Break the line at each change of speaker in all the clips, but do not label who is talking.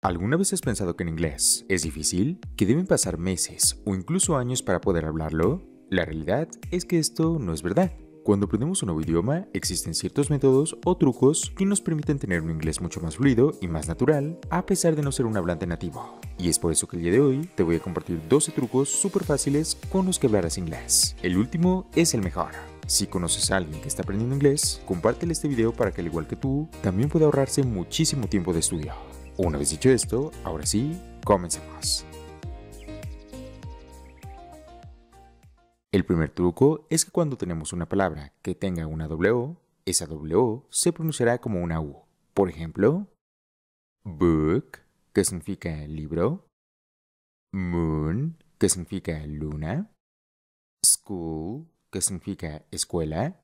¿Alguna vez has pensado que en inglés es difícil? ¿Que deben pasar meses o incluso años para poder hablarlo? La realidad es que esto no es verdad. Cuando aprendemos un nuevo idioma, existen ciertos métodos o trucos que nos permiten tener un inglés mucho más fluido y más natural, a pesar de no ser un hablante nativo. Y es por eso que el día de hoy te voy a compartir 12 trucos súper fáciles con los que hablarás inglés. El último es el mejor. Si conoces a alguien que está aprendiendo inglés, compártele este video para que al igual que tú, también pueda ahorrarse muchísimo tiempo de estudio. Una vez dicho esto, ahora sí, comencemos. El primer truco es que cuando tenemos una palabra que tenga una W, esa W se pronunciará como una U. Por ejemplo, book, que significa libro, moon, que significa luna, school, que significa escuela,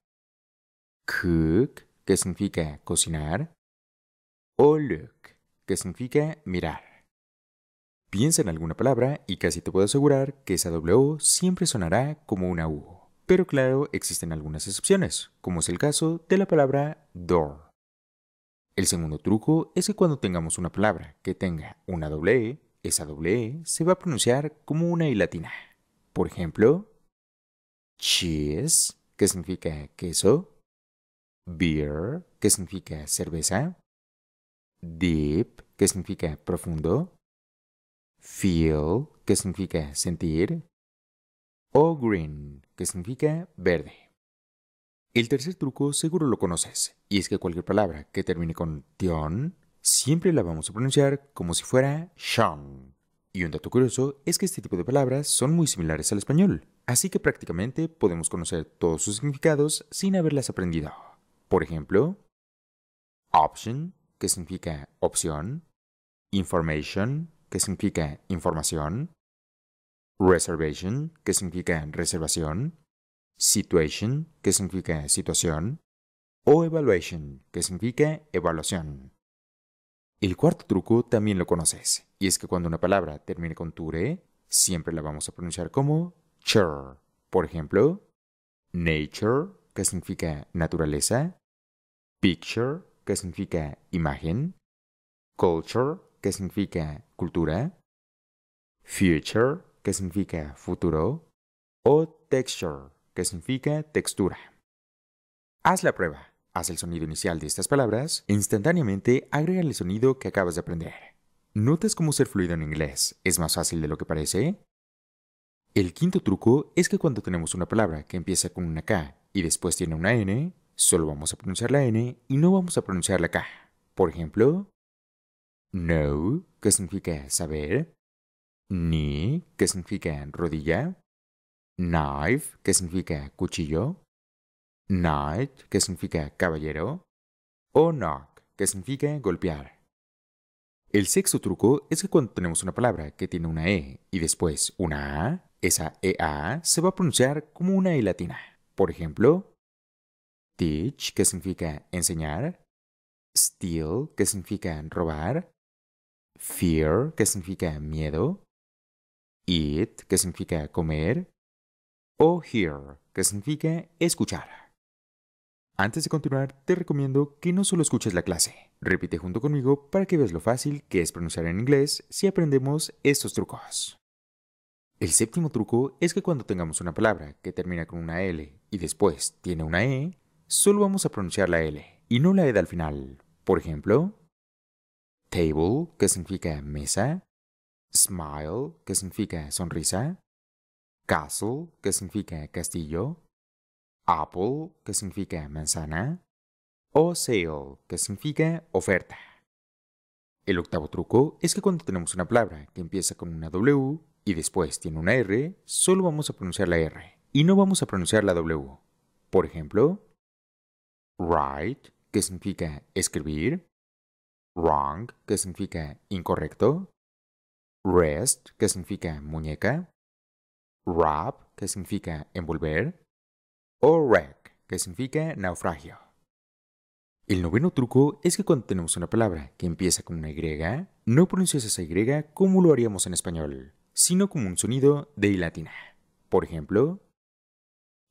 cook, que significa cocinar, o look, que significa mirar. Piensa en alguna palabra y casi te puedo asegurar que esa W siempre sonará como una U. Pero claro, existen algunas excepciones, como es el caso de la palabra door. El segundo truco es que cuando tengamos una palabra que tenga una doble E, esa doble E se va a pronunciar como una I latina. Por ejemplo, cheese, que significa queso, beer, que significa cerveza, dip, que significa profundo, feel, que significa sentir, o green, que significa verde. El tercer truco seguro lo conoces, y es que cualquier palabra que termine con tion siempre la vamos a pronunciar como si fuera shon. Y un dato curioso es que este tipo de palabras son muy similares al español, así que prácticamente podemos conocer todos sus significados sin haberlas aprendido. Por ejemplo, option que significa opción, information, que significa información, reservation, que significa reservación, situation, que significa situación, o evaluation, que significa evaluación. El cuarto truco también lo conoces, y es que cuando una palabra termine con ture, siempre la vamos a pronunciar como chur. Por ejemplo, nature, que significa naturaleza, picture, que significa imagen, culture, que significa cultura, future, que significa futuro, o texture, que significa textura. Haz la prueba. Haz el sonido inicial de estas palabras, e instantáneamente agrega el sonido que acabas de aprender. ¿Notas cómo ser fluido en inglés es más fácil de lo que parece? El quinto truco es que cuando tenemos una palabra que empieza con una K y después tiene una N, Solo vamos a pronunciar la N y no vamos a pronunciar la K. Por ejemplo, No, que significa saber, Ni, que significa rodilla, knife, que significa cuchillo, knight, que significa caballero, o knock, que significa golpear. El sexto truco es que cuando tenemos una palabra que tiene una E y después una A, esa EA se va a pronunciar como una E latina. Por ejemplo, Teach, que significa enseñar. Steal, que significa robar. Fear, que significa miedo. Eat, que significa comer. O hear, que significa escuchar. Antes de continuar, te recomiendo que no solo escuches la clase, repite junto conmigo para que veas lo fácil que es pronunciar en inglés si aprendemos estos trucos. El séptimo truco es que cuando tengamos una palabra que termina con una L y después tiene una E, solo vamos a pronunciar la L y no la E al final. Por ejemplo, table, que significa mesa, smile, que significa sonrisa, castle, que significa castillo, apple, que significa manzana, o sale, que significa oferta. El octavo truco es que cuando tenemos una palabra que empieza con una W y después tiene una R, solo vamos a pronunciar la R y no vamos a pronunciar la W. Por ejemplo, Write, que significa escribir. Wrong, que significa incorrecto. Rest, que significa muñeca. Wrap, que significa envolver. O wreck, que significa naufragio. El noveno truco es que cuando tenemos una palabra que empieza con una Y, no pronuncias esa Y como lo haríamos en español, sino como un sonido de latina. Por ejemplo,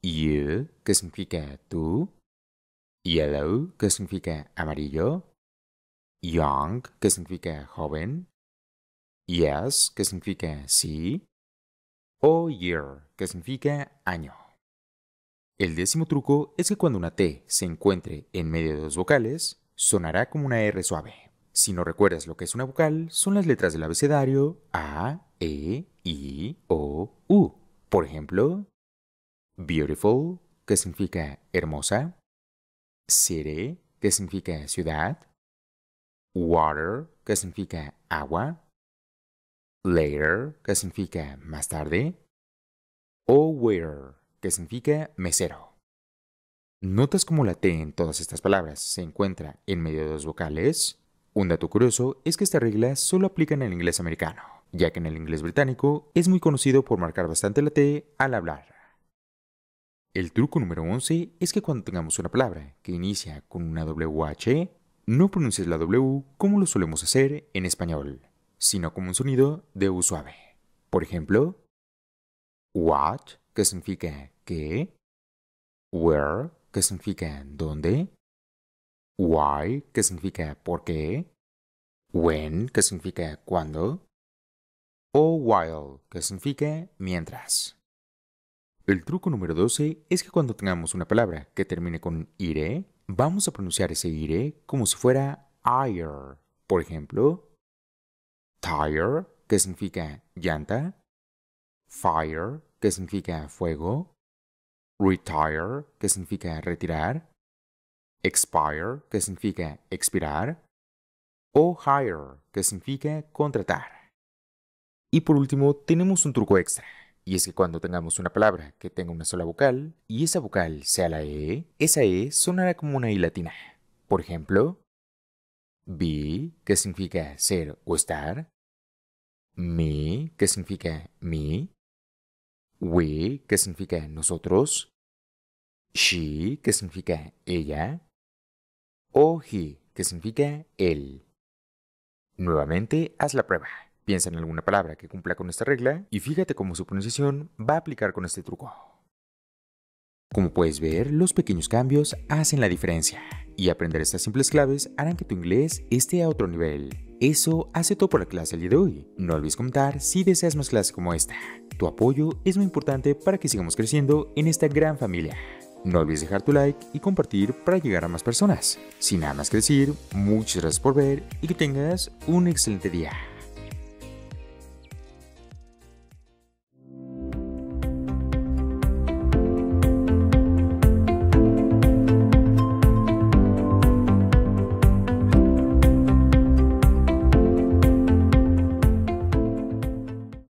you, que significa tú, Yellow, que significa amarillo. Young, que significa joven. Yes, que significa sí. O year, que significa año. El décimo truco es que cuando una T se encuentre en medio de dos vocales, sonará como una R suave. Si no recuerdas lo que es una vocal, son las letras del abecedario A, E, I, O, U. Por ejemplo, beautiful, que significa hermosa, City, que significa ciudad. Water, que significa agua. Later, que significa más tarde. O where que significa mesero. Notas cómo la T en todas estas palabras se encuentra en medio de dos vocales. Un dato curioso es que esta regla solo aplica en el inglés americano, ya que en el inglés británico es muy conocido por marcar bastante la T al hablar. El truco número 11 es que cuando tengamos una palabra que inicia con una WH, no pronuncies la W como lo solemos hacer en español, sino como un sonido de U suave. Por ejemplo, what, que significa qué, where, que significa dónde, why, que significa por qué, when, que significa cuando, o while, que significa mientras. El truco número 12 es que cuando tengamos una palabra que termine con ire, vamos a pronunciar ese ire como si fuera ire. Por ejemplo, tire, que significa llanta, fire, que significa fuego, retire, que significa retirar, expire, que significa expirar, o hire, que significa contratar. Y por último, tenemos un truco extra y es que cuando tengamos una palabra que tenga una sola vocal y esa vocal sea la E, esa E sonará como una I latina. Por ejemplo, be, que significa ser o estar, me, que significa mi, we, que significa nosotros, she, que significa ella, o he, que significa él. Nuevamente, haz la prueba. Piensa en alguna palabra que cumpla con esta regla y fíjate cómo su pronunciación va a aplicar con este truco. Como puedes ver, los pequeños cambios hacen la diferencia y aprender estas simples claves harán que tu inglés esté a otro nivel. Eso hace todo por la clase el día de hoy. No olvides comentar si deseas más clases como esta. Tu apoyo es muy importante para que sigamos creciendo en esta gran familia. No olvides dejar tu like y compartir para llegar a más personas. Sin nada más que decir, muchas gracias por ver y que tengas un excelente día.